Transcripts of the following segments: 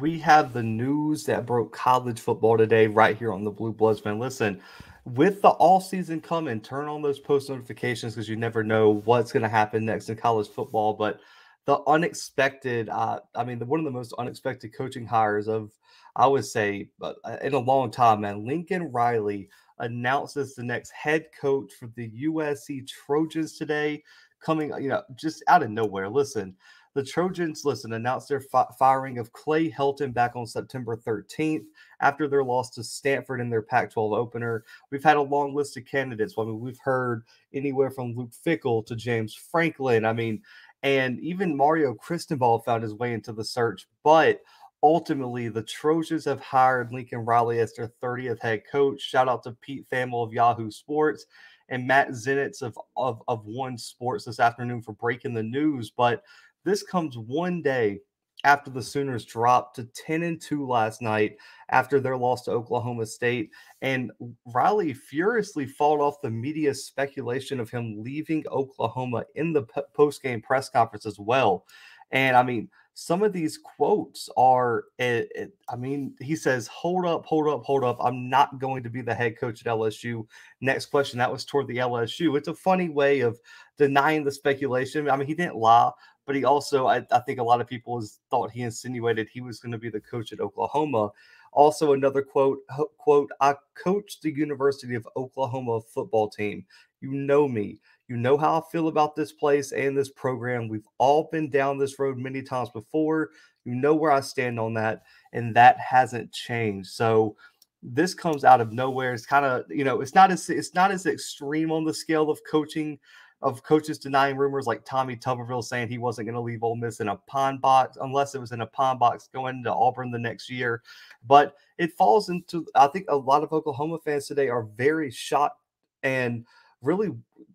we have the news that broke college football today right here on the Blue Bloodsman. Listen, with the all season coming, turn on those post notifications because you never know what's going to happen next in college football. But the unexpected, uh, I mean, the, one of the most unexpected coaching hires of, I would say, uh, in a long time, man, Lincoln Riley announces the next head coach for the USC Trojans today, coming, you know, just out of nowhere. Listen, the Trojans, listen, announced their fi firing of Clay Helton back on September 13th after their loss to Stanford in their Pac 12 opener. We've had a long list of candidates. I mean, we've heard anywhere from Luke Fickle to James Franklin. I mean, and even Mario Cristobal found his way into the search, but ultimately, the Trojans have hired Lincoln Riley as their 30th head coach. Shout out to Pete Thamel of Yahoo Sports and Matt Zenitz of, of, of One Sports this afternoon for breaking the news. But this comes one day after the Sooners dropped to 10 and 2 last night after their loss to Oklahoma State. And Riley furiously fought off the media speculation of him leaving Oklahoma in the post game press conference as well. And I mean, some of these quotes are, it, eh, it, eh, I mean, he says, hold up, hold up, hold up. I'm not going to be the head coach at LSU. Next question. That was toward the LSU. It's a funny way of denying the speculation. I mean, he didn't lie, but he also, I, I think a lot of people thought he insinuated he was going to be the coach at Oklahoma. Also, another quote, quote, I coach the University of Oklahoma football team. You know me. You know how I feel about this place and this program. We've all been down this road many times before. You know where I stand on that, and that hasn't changed. So this comes out of nowhere. It's kind of you know, it's not as it's not as extreme on the scale of coaching of coaches denying rumors like Tommy Tuberville saying he wasn't going to leave Ole Miss in a pawn box unless it was in a pawn box going to Auburn the next year. But it falls into I think a lot of Oklahoma fans today are very shocked and really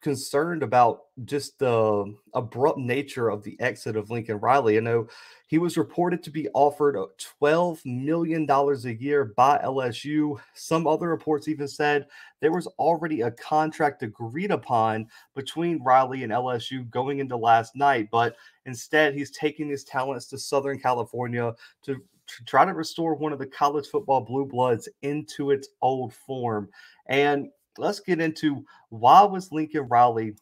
concerned about just the abrupt nature of the exit of Lincoln Riley. You know, he was reported to be offered uh, $12 million a year by LSU. Some other reports even said there was already a contract agreed upon between Riley and LSU going into last night, but instead he's taking his talents to Southern California to to try to restore one of the college football blue bloods into its old form. And let's get into why was Lincoln Riley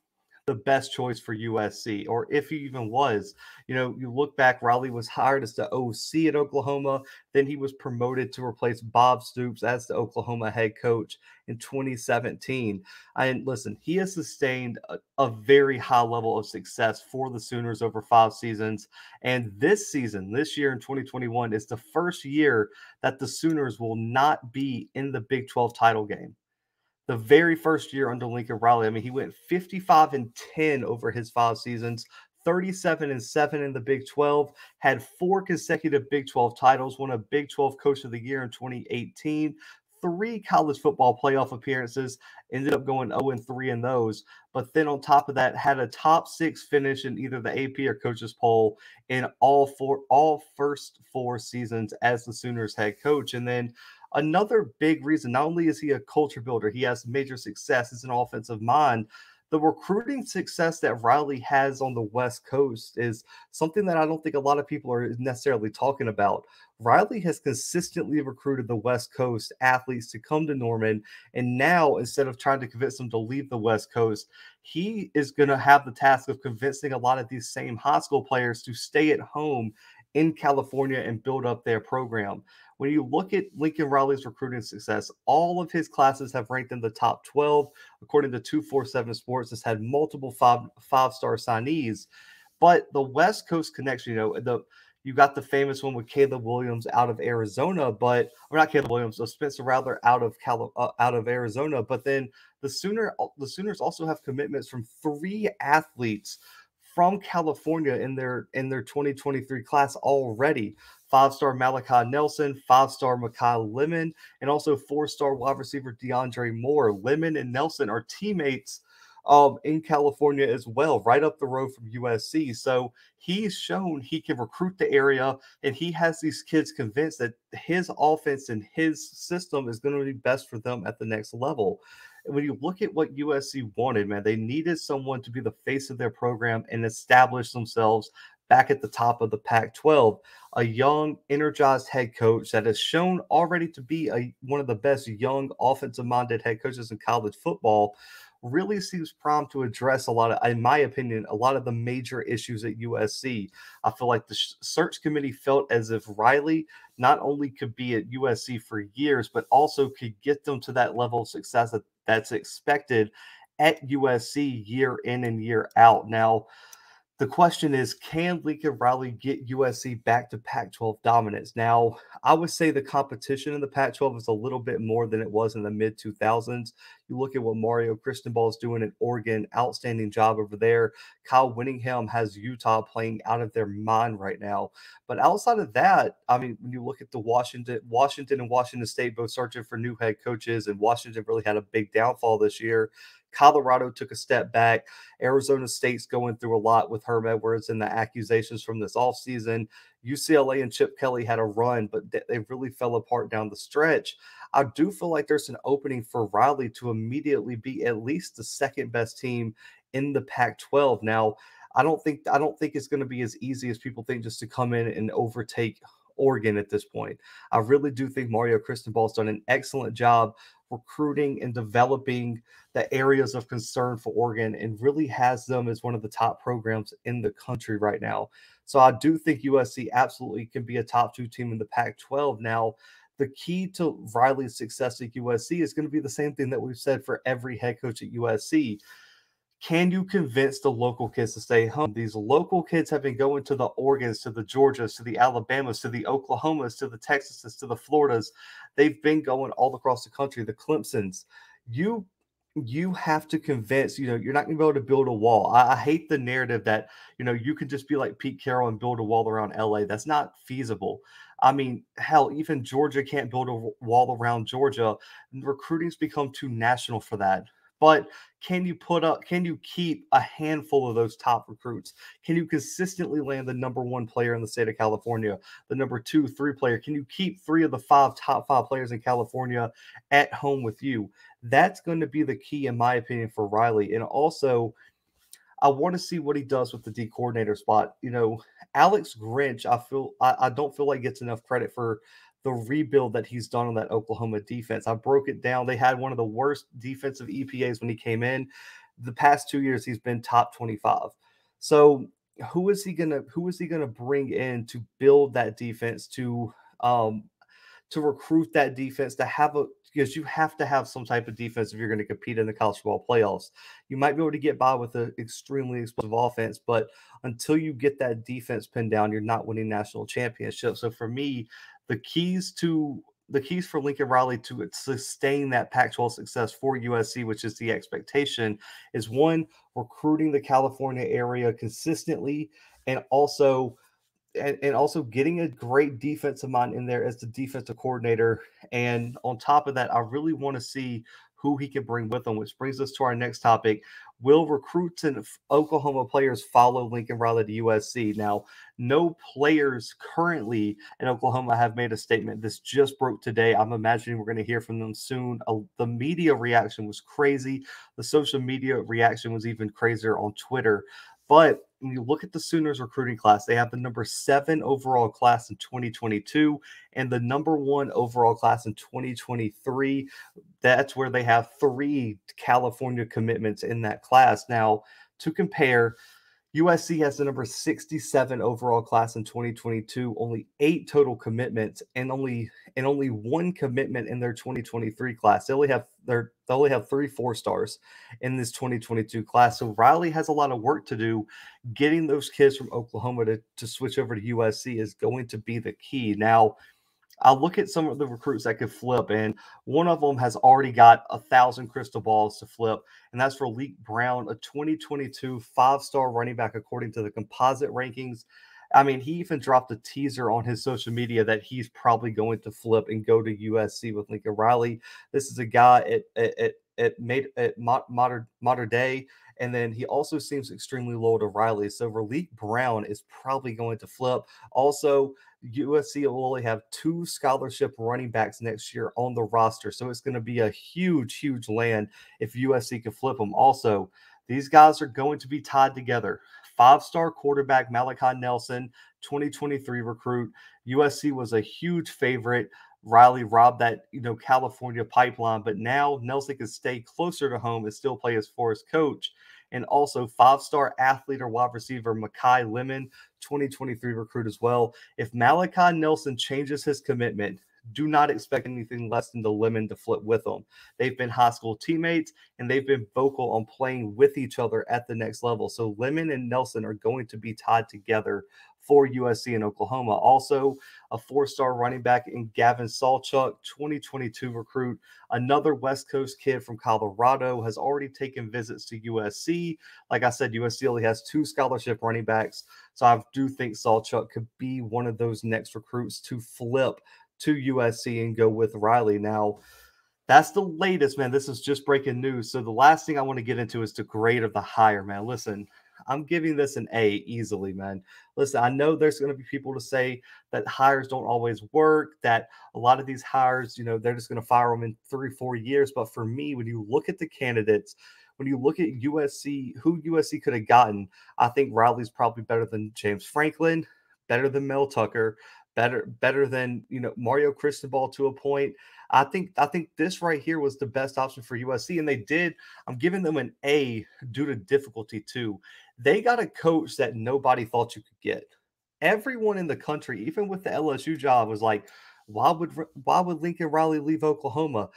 the best choice for USC, or if he even was. You know, you look back, Riley was hired as the OC at Oklahoma. Then he was promoted to replace Bob Stoops as the Oklahoma head coach in 2017. And listen, he has sustained a, a very high level of success for the Sooners over five seasons. And this season, this year in 2021, is the first year that the Sooners will not be in the Big 12 title game the very first year under Lincoln Riley. I mean, he went 55 and 10 over his five seasons, 37 and 7 in the Big 12, had four consecutive Big 12 titles, won a Big 12 Coach of the Year in 2018, three college football playoff appearances, ended up going 0 and 3 in those. But then on top of that, had a top six finish in either the AP or coaches poll in all four, all first four seasons as the Sooners head coach. And then another big reason. Not only is he a culture builder, he has major success as an offensive mind. The recruiting success that Riley has on the West Coast is something that I don't think a lot of people are necessarily talking about. Riley has consistently recruited the West Coast athletes to come to Norman. And now, instead of trying to convince them to leave the West Coast, he is going to have the task of convincing a lot of these same high school players to stay at home in California and build up their program. When you look at Lincoln Riley's recruiting success, all of his classes have ranked in the top 12. According to 247 Sports, has had multiple five five star signees. But the West Coast connection, you know, the you got the famous one with Caleb Williams out of Arizona, but or not Caleb Williams, so uh, Spencer Rattler out of Cal, uh, out of Arizona. But then the Sooner uh, the Sooners also have commitments from three athletes from California in their in their 2023 class already five star Malachi Nelson, five star Makai Lemon, and also four star wide receiver DeAndre Moore. Lemon and Nelson are teammates um, in California as well, right up the road from USC. So he's shown he can recruit the area and he has these kids convinced that his offense and his system is going to be best for them at the next level. And when you look at what USC wanted, man, they needed someone to be the face of their program and establish themselves back at the top of the Pac 12. A young, energized head coach that has shown already to be a, one of the best young, offensive minded head coaches in college football really seems prompt to address a lot of, in my opinion, a lot of the major issues at USC. I feel like the search committee felt as if Riley not only could be at USC for years, but also could get them to that level of success that, that's expected at USC year in and year out. Now, the question is, can Lincoln Riley get USC back to Pac 12 dominance? Now, I would say the competition in the Pac 12 is a little bit more than it was in the mid 2000s. You look at what Mario Cristobal is doing at Oregon, outstanding job over there. Kyle Winningham has Utah playing out of their mind right now. But outside of that, I mean, when you look at the Washington, Washington and Washington State both searching for new head coaches, and Washington really had a big downfall this year. Colorado took a step back. Arizona State's going through a lot with Herm Edwards and the accusations from this offseason. UCLA and Chip Kelly had a run, but they really fell apart down the stretch. I do feel like there's an opening for Riley to immediately be at least the second best team in the Pac-12. Now, I don't think I don't think it's going to be as easy as people think just to come in and overtake Oregon at this point. I really do think Mario Cristobal's done an excellent job recruiting and developing the areas of concern for Oregon and really has them as one of the top programs in the country right now. So I do think USC absolutely can be a top two team in the Pac 12. Now, the key to Riley's success at USC is going to be the same thing that we've said for every head coach at USC. Can you convince the local kids to stay home? These local kids have been going to the Oregons, to the Georgias, to the Alabamas, to the Oklahomas, to the Texases, to the Floridas. They've been going all across the country, the Clemsons. You you have to convince, you know, you're not going to be able to build a wall. I, I, hate the narrative that, you know, you can just be like Pete Carroll and build a wall around LA. That's not feasible. I mean, hell, even Georgia can't build a wall around Georgia. Recruiting's become too national for that. But can you put up, can you keep a handful of those top recruits? Can you consistently land the number one player in the state of California, the number two, three player? Can you keep three of the five top five players in California at home with you? That's going to be the key, in my opinion, for Riley. And also, I want to see what he does with the D coordinator spot. You know, Alex Grinch, I feel I, I don't feel like gets enough credit for the rebuild that he's done on that Oklahoma defense. I broke it down. They had one of the worst defensive EPAs when he came in. The past two years, he's been top 25. So who is he gonna who is he gonna bring in to build that defense to um, to recruit that defense to have a because you have to have some type of defense if you're going to compete in the college football playoffs. You might be able to get by with an extremely explosive offense, but until you get that defense pinned down, you're not winning national championships. So for me, the keys to the keys for Lincoln Riley to sustain that Pac 12 success for USC, which is the expectation, is one, recruiting the California area consistently and also and, and also getting a great defensive mind in there as the defensive coordinator. And on top of that, I really want to see who he can bring with him, which brings us to our next topic. Will recruits and Oklahoma players follow Lincoln Riley to USC? Now, no players currently in Oklahoma have made a statement. This just broke today. I'm imagining we're going to hear from them soon. Uh, the media reaction was crazy. The social media reaction was even crazier on Twitter. But when you look at the Sooners recruiting class, they have the number seven overall class in 2022 and the number one overall class in 2023. That's where they have three California commitments in that class. Now, to compare, USC has the number 67 overall class in 2022, only eight total commitments, and only and only one commitment in their 2023 class. They only have their they only have three four stars in this 2022 class. So Riley has a lot of work to do. Getting those kids from Oklahoma to, to switch over to USC is going to be the key. Now, I look at some of the recruits that could flip, and one of them has already got a thousand crystal balls to flip, and that's for Leek Brown, a 2022 five-star running back according to the composite rankings. I mean, he even dropped a teaser on his social media that he's probably going to flip and go to USC with Lincoln Riley. This is a guy at, at, at at made at modern modern day, and then he also seems extremely loyal to Riley. So Relique Brown is probably going to flip. Also, USC will only have two scholarship running backs next year on the roster, so it's going to be a huge, huge land if USC can flip them. Also, these guys are going to be tied together. Five star quarterback Malachi Nelson, 2023 recruit. USC was a huge favorite Riley robbed that, you know, California pipeline, but now Nelson can stay closer to home and still play as Forest coach. And also five-star athlete or wide receiver Makai Lemon, 2023 recruit as well. If Malachi Nelson changes his commitment do not expect anything less than the lemon to flip with them. They've been high school teammates and they've been vocal on playing with each other at the next level. So Lemon and Nelson are going to be tied together for USC and Oklahoma. Also, a four star running back in Gavin Salchuk, 2022 recruit. Another West Coast kid from Colorado has already taken visits to USC. Like I said, USC only has two scholarship running backs. So I do think Salchuk could be one of those next recruits to flip to USC and go with Riley. Now, that's the latest, man. This is just breaking news. So the last thing I want to get into is the grade of the hire, man. Listen, I'm giving this an A easily, man. Listen, I know there's going to be people to say that hires don't always work, that a lot of these hires, you know, they're just going to fire them in three, four years. But for me, when you look at the candidates, when you look at USC, who USC could have gotten, I think Riley's probably better than James Franklin, better than Mel Tucker, better better than you know Mario Cristobal to a point. I think I think this right here was the best option for USC, and they did. I'm giving them an A due to difficulty too. They got a coach that nobody thought you could get. Everyone in the country, even with the LSU job, was like, why would why would Lincoln Riley leave Oklahoma?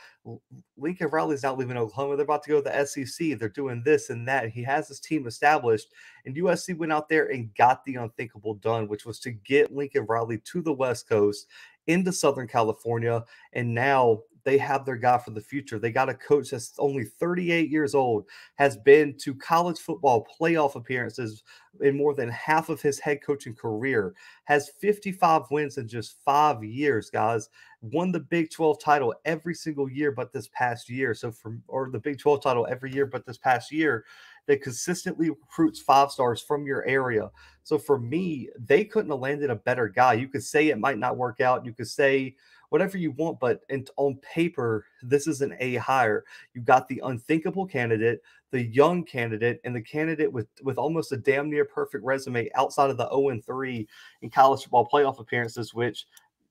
Lincoln Riley's not leaving Oklahoma. They're about to go to the SEC. They're doing this and that. He has his team established, and USC went out there and got the unthinkable done, which was to get Lincoln Riley to the West Coast into Southern California, and now they have their guy for the future. They got a coach that's only 38 years old, has been to college football playoff appearances in more than half of his head coaching career, has 55 wins in just five years, guys. Won the Big 12 title every single year but this past year. So, from or the Big 12 title every year but this past year that consistently recruits five stars from your area. So for me, they couldn't have landed a better guy. You could say it might not work out. You could say whatever you want. But on paper, this is an A hire. You have got the unthinkable candidate, the young candidate, and the candidate with with almost a damn near perfect resume outside of the 0 and 3 in college football playoff appearances, which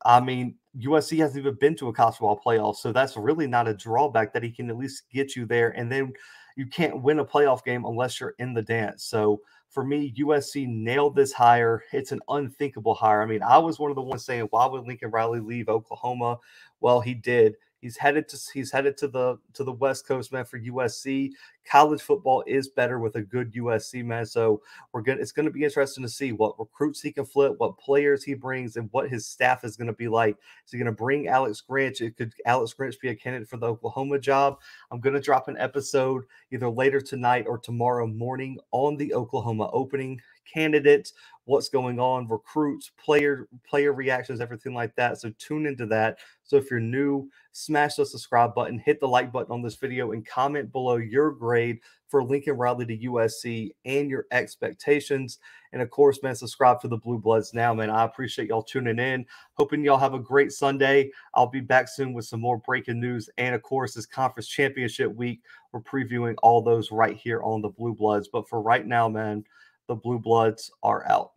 I mean, USC hasn't even been to a college football playoff, so that's really not a drawback that he can at least get you there. And then you can't win a playoff game unless you're in the dance. So for me, USC nailed this hire. It's an unthinkable hire. I mean, I was one of the ones saying, why would Lincoln Riley leave Oklahoma? Well, he did. He's headed to he's headed to the to the West Coast, man, for USC. College football is better with a good USC man. So we're gonna it's gonna be interesting to see what recruits he can flip, what players he brings, and what his staff is gonna be like. Is he gonna bring Alex Grinch? It could Alex Grinch be a candidate for the Oklahoma job? I'm gonna drop an episode either later tonight or tomorrow morning on the Oklahoma opening candidates, what's going on, recruits, player player reactions, everything like that. So tune into that. So if you're new, smash the subscribe button, hit the like button on this video, and comment below your grade for Lincoln Riley to USC and your expectations. And of course, man, subscribe to the Blue Bloods now, man. I appreciate y'all tuning in. Hoping y'all have a great Sunday. I'll be back soon with some more breaking news. And of course, this conference championship week, we're previewing all those right here on the Blue Bloods. But for right now, man, the Blue Bloods are out.